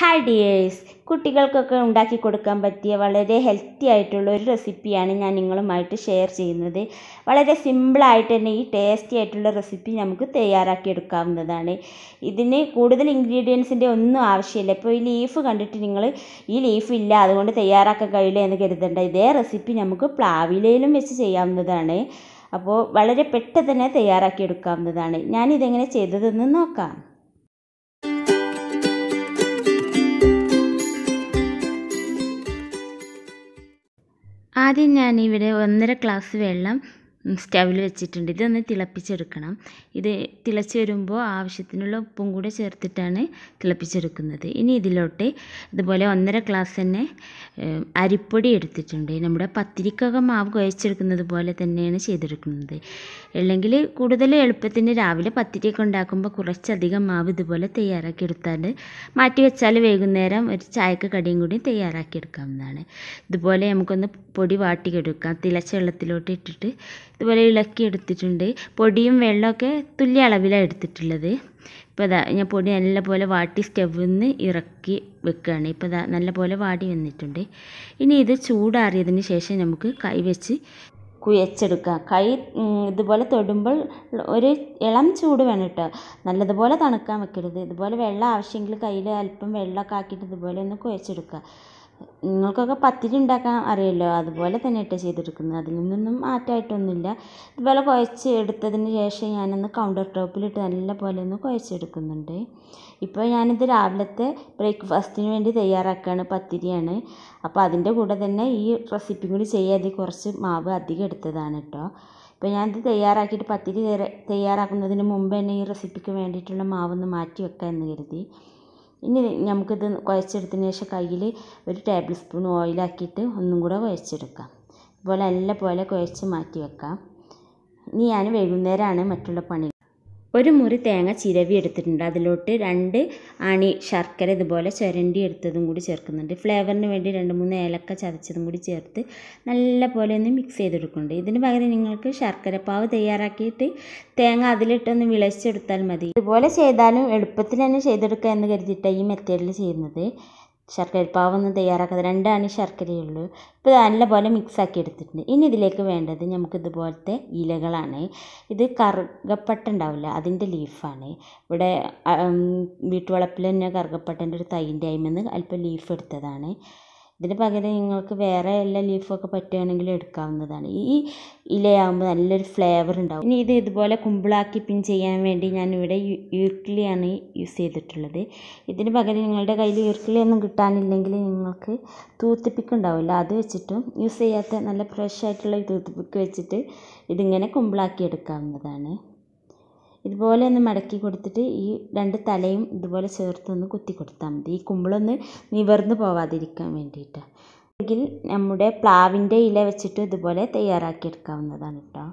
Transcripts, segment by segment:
hi dears കുട്ടികൾക്കൊക്കെ ഉണ്ടാക്കി കൊടുക്കാൻ പറ്റിയ വളരെ ഹെൽത്തി ആയിട്ടുള്ള ഒരു റെസിപ്പിയാണ് ഞാൻ നിങ്ങളുമായിട്ട് ഷെയർ ചെയ്യുന്നത് വളരെ സിമ്പിളായിട്ട് തന്നെ ഈ ടേസ്റ്റി ആയിട്ടുള്ള റെസിപ്പി നമുക്ക് തയ്യാറാക്കി എടുക്കാവുന്നതാണ് ഇതിന് കൂടുതൽ ഇൻഗ്രീഡിയൻസിൻ്റെ ഒന്നും ആവശ്യമില്ല ഇപ്പോൾ ഈ ലീഫ് കണ്ടിട്ട് നിങ്ങൾ ഈ ലീഫ് ഇല്ല അതുകൊണ്ട് തയ്യാറാക്കാൻ കഴിയില്ല എന്ന് കരുതണ്ട ഇതേ റെസിപ്പി നമുക്ക് പ്ലാവിലയിലും വെച്ച് ചെയ്യാവുന്നതാണ് അപ്പോൾ വളരെ പെട്ടെന്ന് തന്നെ തയ്യാറാക്കി എടുക്കാവുന്നതാണ് ഞാനിതെങ്ങനെ ചെയ്തതെന്ന് നോക്കാം ആദ്യം ഞാനിവിടെ ഒന്നര ഗ്ലാസ് വെള്ളം സ്റ്റവിൽ വെച്ചിട്ടുണ്ട് ഇതൊന്ന് തിളപ്പിച്ചെടുക്കണം ഇത് തിളച്ച് വരുമ്പോൾ ആവശ്യത്തിനുള്ള ഉപ്പും കൂടെ ചേർത്തിട്ടാണ് തിളപ്പിച്ചെടുക്കുന്നത് ഇനി ഇതിലോട്ട് ഇതുപോലെ ഒന്നര ഗ്ലാസ് തന്നെ അരിപ്പൊടി എടുത്തിട്ടുണ്ട് നമ്മുടെ പത്തിരിക്കൊക്കെ മാവ് കുഴച്ചെടുക്കുന്നത് പോലെ തന്നെയാണ് ചെയ്തെടുക്കുന്നത് അല്ലെങ്കിൽ കൂടുതൽ എളുപ്പത്തിന് രാവിലെ പത്തിരിയൊക്കെ ഉണ്ടാക്കുമ്പോൾ കുറച്ചധികം മാവ് ഇതുപോലെ തയ്യാറാക്കി എടുത്താണ്ട് മാറ്റി വെച്ചാൽ വൈകുന്നേരം ഒരു ചായക്ക് കടിയും കൂടി തയ്യാറാക്കി എടുക്കാവുന്നതാണ് ഇതുപോലെ നമുക്കൊന്ന് പൊടി വാട്ടിക്കെടുക്കാം തിളച്ച വെള്ളത്തിലോട്ട് ഇട്ടിട്ട് ഇതുപോലെ ഇളക്കി എടുത്തിട്ടുണ്ട് പൊടിയും വെള്ളമൊക്കെ തുല്യ അളവിലാണ് എടുത്തിട്ടുള്ളത് ഇപ്പോൾ ഇതാ ഞാൻ പൊടി നല്ല പോലെ വാട്ടി സ്റ്റവിൽ നിന്ന് ഇറക്കി വെക്കുകയാണ് ഇപ്പോൾ ഇതാ നല്ല പോലെ വാടി വന്നിട്ടുണ്ട് ഇനി ഇത് ചൂടാറിയതിന് ശേഷം നമുക്ക് കൈ വെച്ച് കുഴച്ചെടുക്കാം കൈ ഇതുപോലെ തൊടുമ്പോൾ ഒരു ഇളം ചൂട് വേണം കേട്ടോ നല്ലതുപോലെ തണുക്കാൻ വെക്കരുത് ഇതുപോലെ വെള്ളം ആവശ്യമെങ്കിൽ കയ്യിൽ അല്പം വെള്ളമൊക്കെ ആക്കിയിട്ട് ഇതുപോലെ ഒന്ന് കുഴച്ചെടുക്കുക നിങ്ങൾക്കൊക്കെ പത്തിരി ഉണ്ടാക്കാൻ അറിയാമല്ലോ അതുപോലെ തന്നെ ഇട്ട് ചെയ്തെടുക്കുന്നത് അതിൽ നിന്നും മാറ്റമായിട്ടൊന്നുമില്ല ഇതുപോലെ കുഴച്ച് എടുത്തതിന് ശേഷം ഞാനൊന്ന് കൗണ്ടർ ടോപ്പിലിട്ട് നല്ല പോലെ ഒന്ന് കുഴച്ചെടുക്കുന്നുണ്ട് ഇപ്പോൾ ഞാനിത് രാവിലത്തെ ബ്രേക്ക്ഫാസ്റ്റിന് വേണ്ടി തയ്യാറാക്കുകയാണ് പത്തിരിയാണ് അപ്പോൾ അതിൻ്റെ കൂടെ തന്നെ ഈ റെസിപ്പി കൂടി ചെയ്യാതെ കുറച്ച് മാവ് അധികം എടുത്തതാണ് കേട്ടോ ഇപ്പോൾ ഞാനിത് തയ്യാറാക്കിയിട്ട് പത്തിരി തയ്യാറാക്കുന്നതിന് മുമ്പ് തന്നെ ഈ റെസിപ്പിക്ക് വേണ്ടിയിട്ടുള്ള മാവൊന്ന് മാറ്റി വെക്കാം എന്ന് കരുതി ഇനി നമുക്കിത് കുഴച്ചെടുത്തതിന് ശേഷം കയ്യിൽ ഒരു ടേബിൾ സ്പൂൺ ഓയിലാക്കിയിട്ട് ഒന്നും കൂടെ കുഴച്ചെടുക്കാം ഇതുപോലെ നല്ല പോലെ കുഴച്ച് മാറ്റി വെക്കാം ഇനി ഞാൻ വൈകുന്നേരമാണ് മറ്റുള്ള പണി ഒരു മുറി തേങ്ങ ചിരവി എടുത്തിട്ടുണ്ട് അതിലോട്ട് രണ്ട് അണി ശർക്കര ഇതുപോലെ ചുരണ്ടി എടുത്തതും കൂടി ചേർക്കുന്നുണ്ട് ഫ്ലേവറിന് വേണ്ടി രണ്ട് മൂന്ന് ഏലക്ക ചതച്ചതും കൂടി ചേർത്ത് നല്ല പോലെ ഒന്ന് മിക്സ് ചെയ്തെടുക്കുന്നുണ്ട് ഇതിന് പകരം നിങ്ങൾക്ക് ശർക്കര പാവ് തയ്യാറാക്കിയിട്ട് തേങ്ങ അതിലിട്ടൊന്ന് വിളച്ചെടുത്താൽ മതി ഇതുപോലെ ചെയ്താലും എളുപ്പത്തിൽ തന്നെ ചെയ്തെടുക്കുക എന്ന് കരുതിയിട്ടാണ് ഈ മെത്തേഡിൽ ചെയ്യുന്നത് ശർക്കരപ്പാവൊന്നും തയ്യാറാക്കാതെ രണ്ടാണ് ശർക്കരയുള്ളൂ ഇപ്പോൾ നല്ലപോലെ മിക്സാക്കി എടുത്തിട്ടുണ്ട് ഇനി ഇതിലേക്ക് വേണ്ടത് നമുക്ക് ഇതുപോലത്തെ ഇലകളാണ് ഇത് കറുകപ്പട്ട ഉണ്ടാവില്ല അതിൻ്റെ ലീഫാണ് ഇവിടെ വീട്ടുവളപ്പിൽ തന്നെ കറുകപ്പട്ടൻ്റെ ഒരു തൈൻ്റെ അതിൽ നിന്ന് അല്പം ലീഫ് എടുത്തതാണ് ഇതിന് പകരം നിങ്ങൾക്ക് വേറെ എല്ലാ ലീഫൊക്കെ പറ്റുകയാണെങ്കിൽ എടുക്കാവുന്നതാണ് ഈ ഇലയാകുമ്പോൾ നല്ലൊരു ഫ്ലേവർ ഉണ്ടാവും ഇനി ഇത് ഇതുപോലെ കുമ്പിളാക്കി പിൻ ചെയ്യാൻ വേണ്ടി ഞാനിവിടെ യൂർക്കിളിയാണ് യൂസ് ചെയ്തിട്ടുള്ളത് ഇതിന് പകരം നിങ്ങളുടെ കയ്യിൽ യൂർക്കിളിയൊന്നും കിട്ടാനില്ലെങ്കിൽ നിങ്ങൾക്ക് തൂത്തിപ്പിക്ക് ഉണ്ടാവില്ല അത് വെച്ചിട്ടും യൂസ് ചെയ്യാത്ത നല്ല ഫ്രഷ് ആയിട്ടുള്ള തൂത്തിപ്പിക്ക് വെച്ചിട്ട് ഇതിങ്ങനെ കുമ്പിളാക്കി എടുക്കാവുന്നതാണ് ഇതുപോലെ ഒന്ന് മടക്കി കൊടുത്തിട്ട് ഈ രണ്ട് തലയും ഇതുപോലെ ചേർത്തൊന്ന് കുത്തി കൊടുത്താൽ മതി ഈ കുമ്പിളൊന്ന് നിവർന്ന് പോവാതിരിക്കാൻ വേണ്ടിയിട്ട് അല്ലെങ്കിൽ നമ്മുടെ പ്ലാവിൻ്റെ ഇല വെച്ചിട്ട് ഇതുപോലെ തയ്യാറാക്കിയെടുക്കാവുന്നതാണ് കേട്ടോ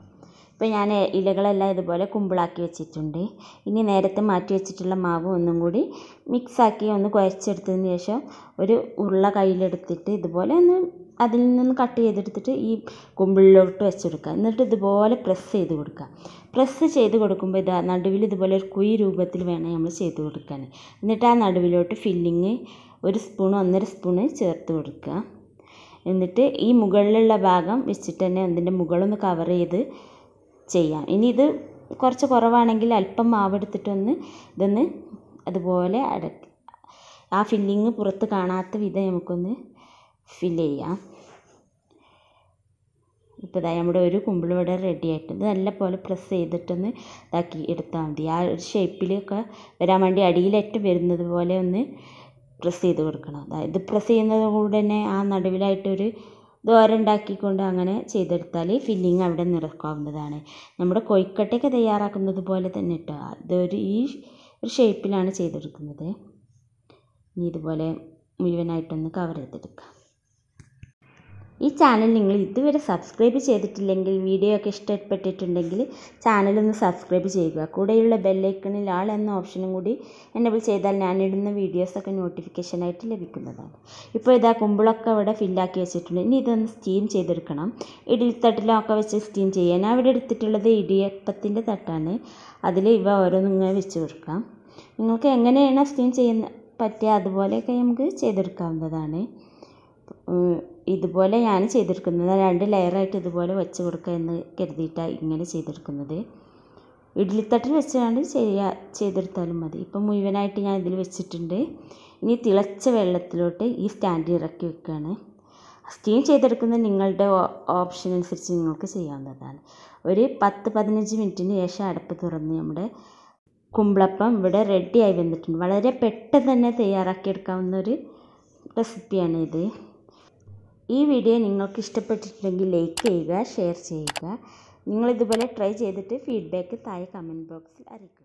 ഇപ്പോൾ ഞാൻ ഇലകളെല്ലാം ഇതുപോലെ കുമ്പിളാക്കി വെച്ചിട്ടുണ്ട് ഇനി നേരത്തെ മാറ്റി വെച്ചിട്ടുള്ള മാവ് ഒന്നും കൂടി മിക്സാക്കി ഒന്ന് കുഴച്ചെടുത്തതിന് ശേഷം ഒരു ഉരുള കയ്യിലെടുത്തിട്ട് ഇതുപോലെ ഒന്ന് അതിൽ നിന്ന് കട്ട് ചെയ്തെടുത്തിട്ട് ഈ കുമ്പിളിലോട്ട് വെച്ചെടുക്കുക എന്നിട്ട് ഇതുപോലെ പ്രസ് ചെയ്ത് കൊടുക്കുക പ്രസ് ചെയ്ത് കൊടുക്കുമ്പോൾ ഇതാ നടുവിൽ ഇതുപോലെ ഒരു കുഴി രൂപത്തിൽ വേണം നമ്മൾ ചെയ്ത് കൊടുക്കാൻ എന്നിട്ട് ആ നടുവിലോട്ട് ഫില്ലിങ് ഒരു സ്പൂൺ ഒന്നര സ്പൂണ് ചേർത്ത് കൊടുക്കുക എന്നിട്ട് ഈ മുകളിലുള്ള ഭാഗം വെച്ചിട്ട് തന്നെ അതിൻ്റെ മുകളൊന്ന് കവർ ചെയ്ത് ചെയ്യാം ഇനി ഇത് കുറച്ച് കുറവാണെങ്കിൽ അല്പം മാവെടുത്തിട്ടൊന്ന് ഇതൊന്ന് അതുപോലെ അട ആ ഫില്ലിങ് പുറത്ത് കാണാത്ത വിധം നമുക്കൊന്ന് ഫില്ല് ചെയ്യാം ഇപ്പോൾ ഇതായി നമ്മുടെ ഒരു ഇവിടെ റെഡി ആയിട്ടുണ്ട് നല്ല പോലെ പ്രസ് ചെയ്തിട്ടൊന്ന് ഇതാക്കി എടുത്താൽ മതി ആ ഒരു ഷേപ്പിലൊക്കെ വരാൻ വേണ്ടി അടിയിലേറ്റ് വരുന്നത് പോലെ ഒന്ന് പ്രസ് ചെയ്ത് കൊടുക്കണം ഇത് പ്രസ് ചെയ്യുന്നത് കൂടെ തന്നെ ആ നടുവിലായിട്ടൊരു ഉണ്ടാക്കിക്കൊണ്ട് അങ്ങനെ ചെയ്തെടുത്താൽ ഫില്ലിങ് അവിടെ നിറക്കാവുന്നതാണ് നമ്മുടെ കൊയ്ക്കട്ടയൊക്കെ തയ്യാറാക്കുന്നത് പോലെ തന്നെ കേട്ടോ അതൊരു ഈ ഒരു ഷേപ്പിലാണ് ചെയ്തെടുക്കുന്നത് ഇനി ഇതുപോലെ മുഴുവനായിട്ടൊന്ന് കവർ ചെയ്തെടുക്കാം ഈ ചാനൽ നിങ്ങൾ ഇതുവരെ സബ്സ്ക്രൈബ് ചെയ്തിട്ടില്ലെങ്കിൽ വീഡിയോ ഒക്കെ ഇഷ്ടപ്പെട്ടിട്ടുണ്ടെങ്കിൽ ചാനലൊന്ന് സബ്സ്ക്രൈബ് ചെയ്യുക കൂടെയുള്ള ബെല്ലൈക്കണിൽ ആൾ എന്ന ഓപ്ഷനും കൂടി എനേബിൾ ചെയ്താൽ ഞാനിടുന്ന വീഡിയോസൊക്കെ നോട്ടിഫിക്കേഷനായിട്ട് ലഭിക്കുന്നതാണ് ഇപ്പോൾ ഇതാ കുമ്പിളൊക്കെ ഇവിടെ ഫില്ലാക്കി വെച്ചിട്ടുണ്ട് ഇനി ഇതൊന്ന് സ്റ്റീം ചെയ്തെടുക്കണം ഇഡ്ഡലിത്തട്ടിലൊക്കെ വെച്ച് സ്റ്റീം ചെയ്യാൻ ഞാൻ ഇവിടെ എടുത്തിട്ടുള്ളത് ഇടിയപ്പത്തിൻ്റെ തട്ടാണ് അതിൽ ഇവ ഓരോന്നിങ്ങനെ വെച്ച് കൊടുക്കാം നിങ്ങൾക്ക് എങ്ങനെയാണ് സ്റ്റീം ചെയ്യുന്ന പറ്റിയ അതുപോലെയൊക്കെ നമുക്ക് ചെയ്തെടുക്കാവുന്നതാണ് ഇതുപോലെ ഞാൻ ചെയ്തെടുക്കുന്നത് രണ്ട് ലെയറായിട്ട് ഇതുപോലെ വെച്ച് കൊടുക്കുക എന്ന് കരുതിയിട്ടാണ് ഇങ്ങനെ ചെയ്തെടുക്കുന്നത് ഇഡ്ലിത്തട്ടിൽ വെച്ചാണ് ചെയ്യാ ചെയ്തെടുത്താലും മതി ഇപ്പം മുഴുവനായിട്ട് ഞാൻ ഇതിൽ വെച്ചിട്ടുണ്ട് ഇനി തിളച്ച വെള്ളത്തിലോട്ട് ഈ സ്റ്റാൻഡ് ഇറക്കി വെക്കുകയാണ് സ്റ്റീം ചെയ്തെടുക്കുന്നത് നിങ്ങളുടെ ഓപ്ഷൻ അനുസരിച്ച് നിങ്ങൾക്ക് ചെയ്യാവുന്നതാണ് ഒരു പത്ത് പതിനഞ്ച് മിനിറ്റിന് ശേഷം അടുപ്പ് തുറന്ന് നമ്മുടെ കുമ്പളപ്പം ഇവിടെ റെഡിയായി വന്നിട്ടുണ്ട് വളരെ പെട്ടെന്ന് തന്നെ തയ്യാറാക്കിയെടുക്കാവുന്ന ഒരു റെസിപ്പിയാണ് ഇത് ഈ വീഡിയോ നിങ്ങൾക്ക് ഇഷ്ടപ്പെട്ടിട്ടുണ്ടെങ്കിൽ ലൈക്ക് ചെയ്യുക ഷെയർ ചെയ്യുക നിങ്ങളിതുപോലെ ട്രൈ ചെയ്തിട്ട് ഫീഡ്ബാക്ക് താഴെ കമൻറ്റ് ബോക്സിൽ അറിയിക്കുക